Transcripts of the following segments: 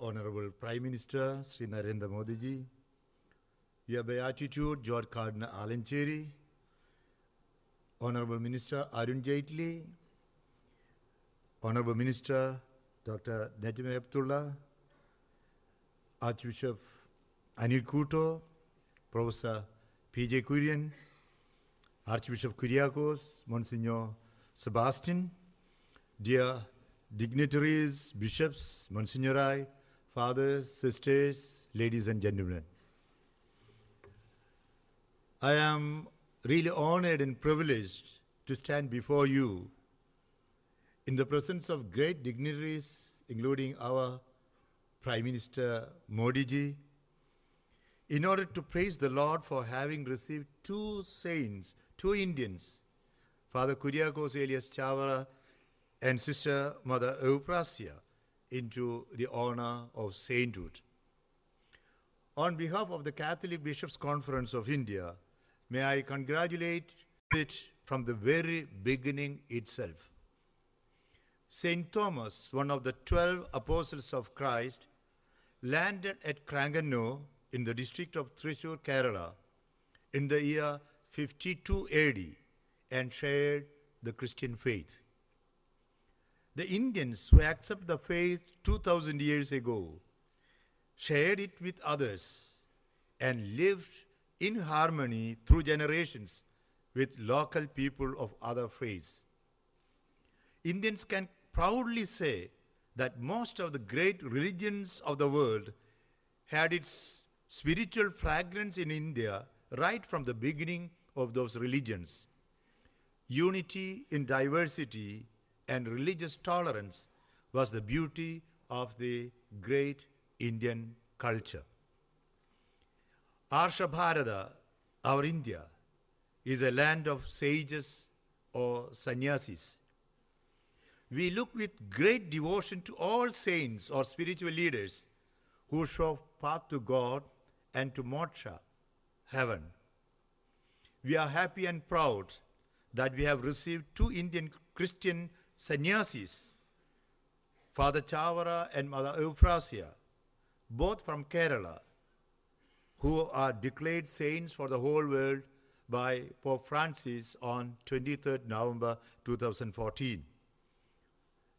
Honorable Prime Minister Sri Narendra Modi ji, Your Beatitude George Cardinal Alan Cherry, Honorable Minister Arun Jaitley, Honorable Minister Dr. Najim Abdullah, Archbishop Anil Kuto, Professor P.J. Kurian, Archbishop Kyriakos, Monsignor Sebastian, dear dignitaries, bishops, Monsignorai fathers, sisters, ladies and gentlemen. I am really honored and privileged to stand before you in the presence of great dignitaries, including our Prime Minister Modi ji, in order to praise the Lord for having received two saints, two Indians, Father Kuriakos Elias Chavara and Sister Mother Euphrasia into the honor of sainthood. On behalf of the Catholic Bishops' Conference of India, may I congratulate it from the very beginning itself. St. Thomas, one of the 12 apostles of Christ, landed at Krangano in the district of Thrissur, Kerala, in the year 52 AD and shared the Christian faith. The Indians who accept the faith 2000 years ago shared it with others and lived in harmony through generations with local people of other faiths. Indians can proudly say that most of the great religions of the world had its spiritual fragrance in India right from the beginning of those religions. Unity in diversity and religious tolerance was the beauty of the great Indian culture. Arshabharata, our India, is a land of sages or sannyasis. We look with great devotion to all saints or spiritual leaders who show path to God and to moksha, heaven. We are happy and proud that we have received two Indian Christian sannyasis, Father Chavara and Mother Euphrasia, both from Kerala, who are declared saints for the whole world by Pope Francis on 23rd November 2014.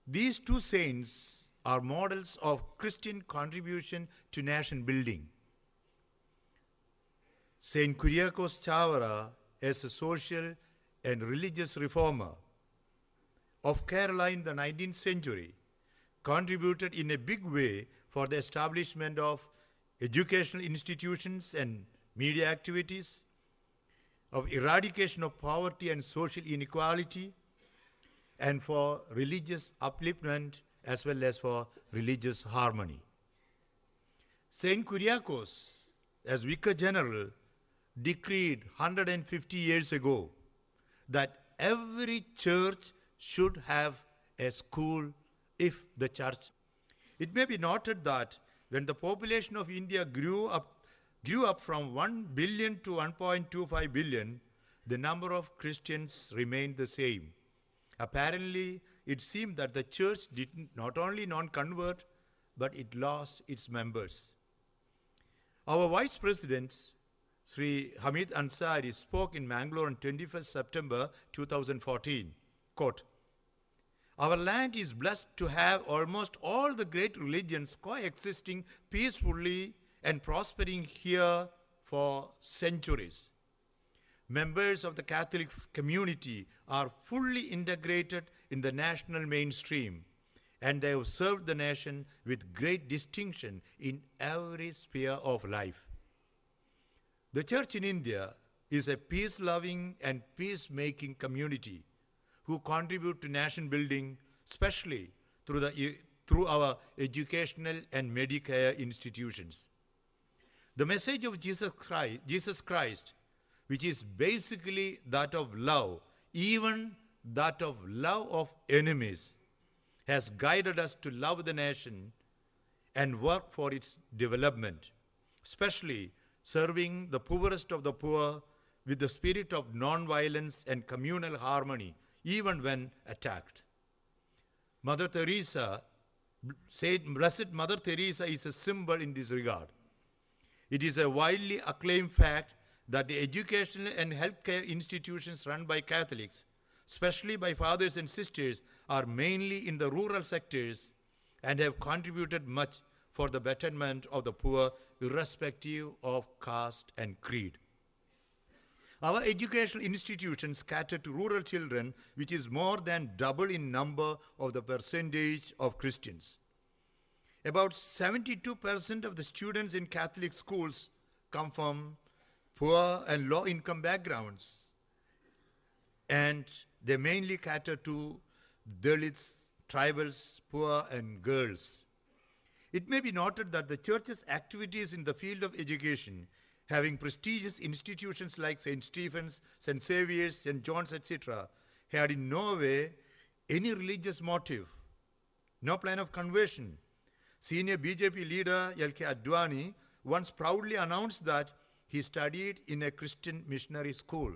These two saints are models of Christian contribution to nation building. Saint Kyriakos Chavara, as a social and religious reformer, of Kerala in the 19th century contributed in a big way for the establishment of educational institutions and media activities, of eradication of poverty and social inequality, and for religious upliftment as well as for religious harmony. Saint Kyriakos, as Vicar General, decreed 150 years ago that every church should have a school if the church. It may be noted that when the population of India grew up, grew up from 1 billion to 1.25 billion, the number of Christians remained the same. Apparently, it seemed that the church did not only non convert, but it lost its members. Our vice president, Sri Hamid Ansari, spoke in Mangalore on 21st September 2014. Quote, our land is blessed to have almost all the great religions coexisting peacefully and prospering here for centuries. Members of the Catholic community are fully integrated in the national mainstream and they have served the nation with great distinction in every sphere of life. The church in India is a peace loving and peacemaking community who contribute to nation building, especially through, the, through our educational and medical institutions. The message of Jesus Christ, Jesus Christ, which is basically that of love, even that of love of enemies, has guided us to love the nation and work for its development, especially serving the poorest of the poor with the spirit of nonviolence and communal harmony even when attacked. Mother Teresa, Saint, Blessed Mother Teresa is a symbol in this regard. It is a widely acclaimed fact that the educational and healthcare institutions run by Catholics, especially by fathers and sisters, are mainly in the rural sectors and have contributed much for the betterment of the poor, irrespective of caste and creed. Our educational institutions cater to rural children, which is more than double in number of the percentage of Christians. About 72% of the students in Catholic schools come from poor and low income backgrounds, and they mainly cater to Dalits, tribals, poor, and girls. It may be noted that the church's activities in the field of education having prestigious institutions like St. Stephen's, St. Xavier's, St. John's, etc., had in no way any religious motive, no plan of conversion. Senior BJP leader L.K. Adwani once proudly announced that he studied in a Christian missionary school.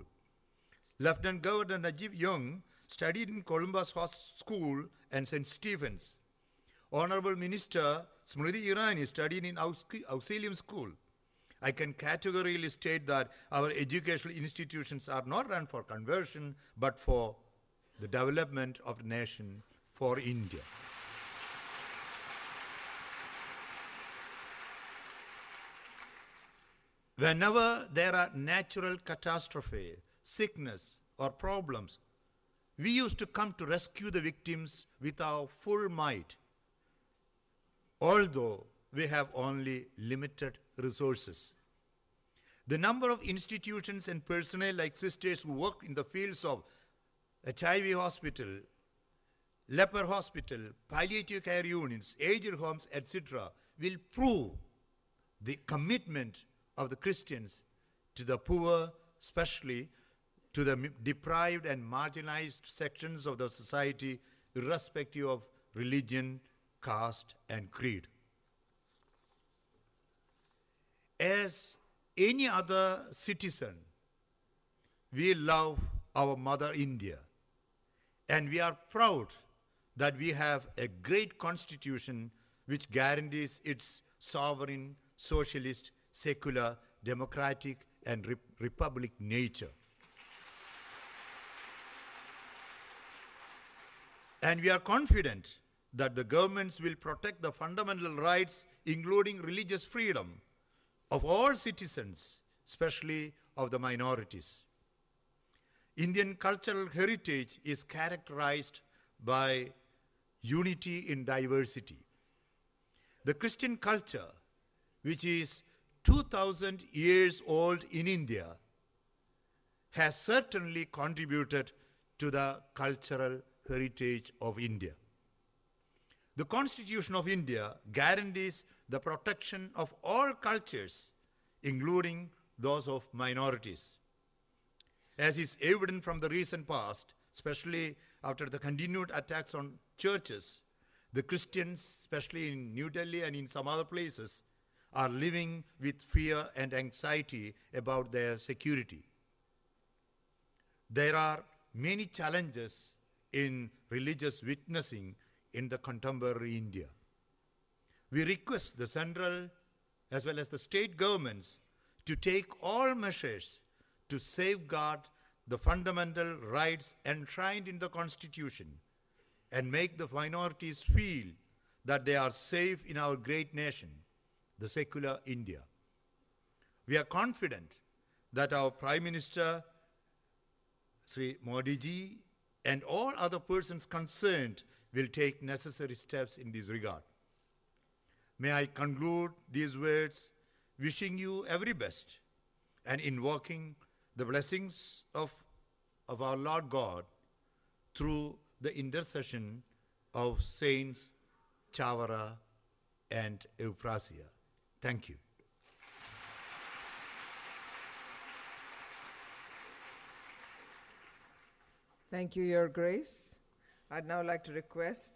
Lieutenant Governor Najib Young studied in Columbus School and St. Stephen's. Honorable Minister Smriti Irani studied in Auxilium School. I can categorically state that our educational institutions are not run for conversion, but for the development of the nation for India. Whenever there are natural catastrophe, sickness, or problems, we used to come to rescue the victims with our full might. Although we have only limited resources. The number of institutions and personnel like sisters who work in the fields of HIV hospital, leper hospital, palliative care units, aged homes, etc., will prove the commitment of the Christians to the poor, especially to the deprived and marginalized sections of the society, irrespective of religion, caste, and creed. as any other citizen, we love our mother India and we are proud that we have a great constitution which guarantees its sovereign, socialist, secular, democratic, and re republic nature. and we are confident that the governments will protect the fundamental rights, including religious freedom, of all citizens, especially of the minorities. Indian cultural heritage is characterized by unity in diversity. The Christian culture, which is 2000 years old in India, has certainly contributed to the cultural heritage of India. The Constitution of India guarantees the protection of all cultures, including those of minorities. As is evident from the recent past, especially after the continued attacks on churches, the Christians, especially in New Delhi and in some other places, are living with fear and anxiety about their security. There are many challenges in religious witnessing in the contemporary India. We request the central as well as the state governments to take all measures to safeguard the fundamental rights enshrined in the Constitution and make the minorities feel that they are safe in our great nation, the secular India. We are confident that our Prime Minister, Sri Modi ji, and all other persons concerned will take necessary steps in this regard. May I conclude these words wishing you every best and invoking the blessings of, of our Lord God through the intercession of Saints Chavara and Euphrasia. Thank you. Thank you, Your Grace. I'd now like to request